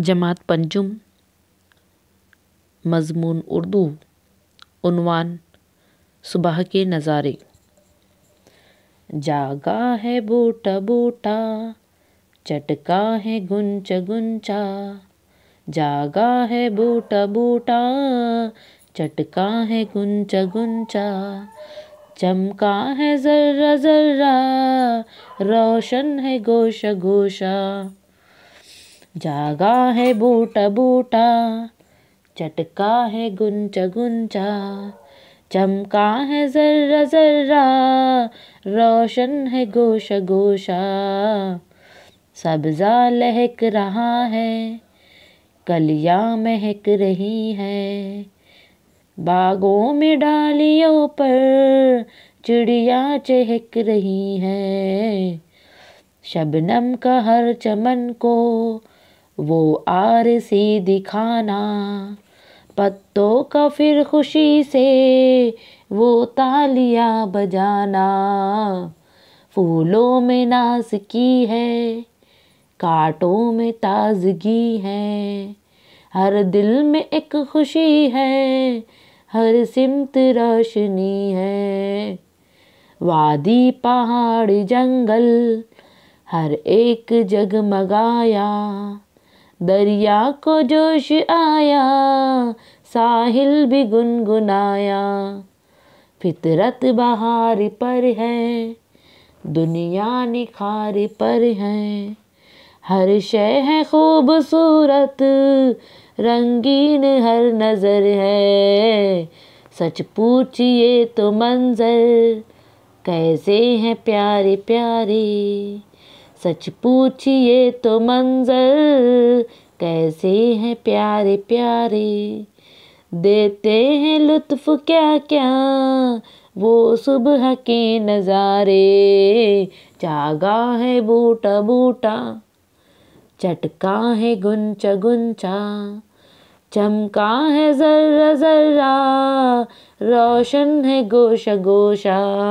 जमात पंजुम मज़मून उर्दू उनवान सुबह के नज़ारे जागा है बूटा बूटा चटका है गुंच गुंचा जागा है बूटा बूटा चटका है गुंच गुंचा चमका है ज़र्रा ज़र्रा रोशन है गोशा गोशा जागा है बूटा बूटा चटका है गुंचा गुंचा चमका है जर्रा जर्रा रोशन है गोशा गोशा सब्जा लहक रहा है कलिया महक रही है बागों में डालियों पर चिड़िया चहक रही है शबनम का हर चमन को वो आरसी दिखाना पत्तों का फिर खुशी से वो तालियां बजाना फूलों में की है कांटों में ताजगी है हर दिल में एक खुशी है हर सिमत रोशनी है वादी पहाड़ जंगल हर एक जगमगाया दरिया को जोश आया साहिल भी गुनगुनाया फितरत बहार पर है दुनिया निखार पर है हर शय है खूबसूरत रंगीन हर नज़र है सच पूछिए तो मंज़र कैसे हैं प्यारे प्यारे सच पूछिए तो मंजर कैसे हैं प्यारे प्यारे देते हैं लुत्फ क्या क्या वो सुबह के नज़ारे जागा है बूटा बूटा चटका है गुंचा गुंचा चमका है जर्रा जर्रा रोशन है गोशा गोशा